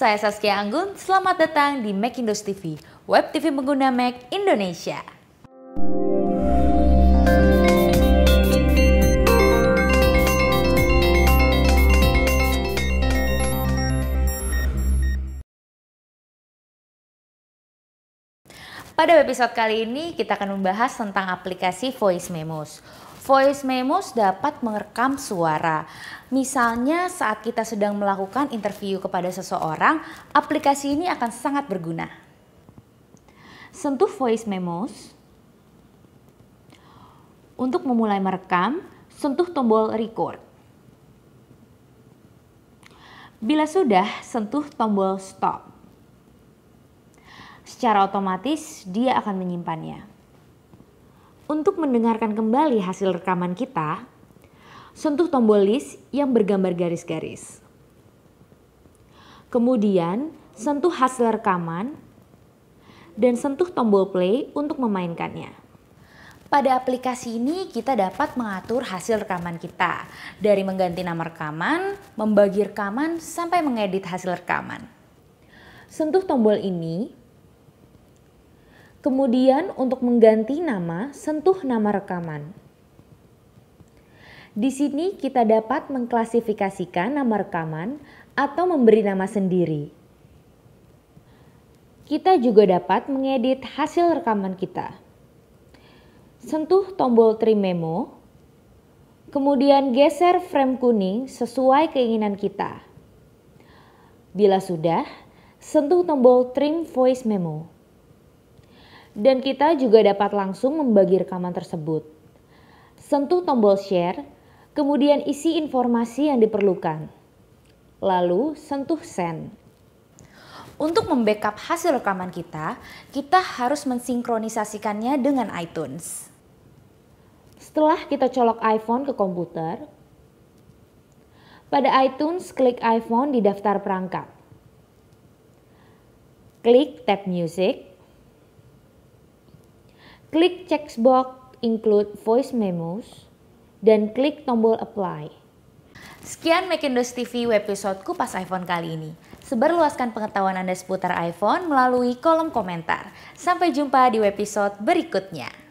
Saya Saskia Anggun, selamat datang di MacIndos TV, web TV pengguna Mac Indonesia. Pada episode kali ini kita akan membahas tentang aplikasi Voice Memos. Voice memos dapat merekam suara. Misalnya saat kita sedang melakukan interview kepada seseorang, aplikasi ini akan sangat berguna. Sentuh voice memos. Untuk memulai merekam, sentuh tombol record. Bila sudah, sentuh tombol stop. Secara otomatis dia akan menyimpannya. Untuk mendengarkan kembali hasil rekaman kita, sentuh tombol list yang bergambar garis-garis. Kemudian, sentuh hasil rekaman dan sentuh tombol play untuk memainkannya. Pada aplikasi ini kita dapat mengatur hasil rekaman kita dari mengganti nama rekaman, membagi rekaman, sampai mengedit hasil rekaman. Sentuh tombol ini Kemudian untuk mengganti nama, sentuh nama rekaman. Di sini kita dapat mengklasifikasikan nama rekaman atau memberi nama sendiri. Kita juga dapat mengedit hasil rekaman kita. Sentuh tombol trim memo, kemudian geser frame kuning sesuai keinginan kita. Bila sudah, sentuh tombol trim voice memo dan kita juga dapat langsung membagi rekaman tersebut. Sentuh tombol share, kemudian isi informasi yang diperlukan. Lalu sentuh send. Untuk membackup hasil rekaman kita, kita harus mensinkronisasikannya dengan iTunes. Setelah kita colok iPhone ke komputer, pada iTunes klik iPhone di daftar perangkat. Klik tab Music, Klik checkbox include voice memos dan klik tombol apply. Sekian Macindos TV episode Kupas iPhone kali ini. Sebarluaskan pengetahuan Anda seputar iPhone melalui kolom komentar. Sampai jumpa di episode berikutnya.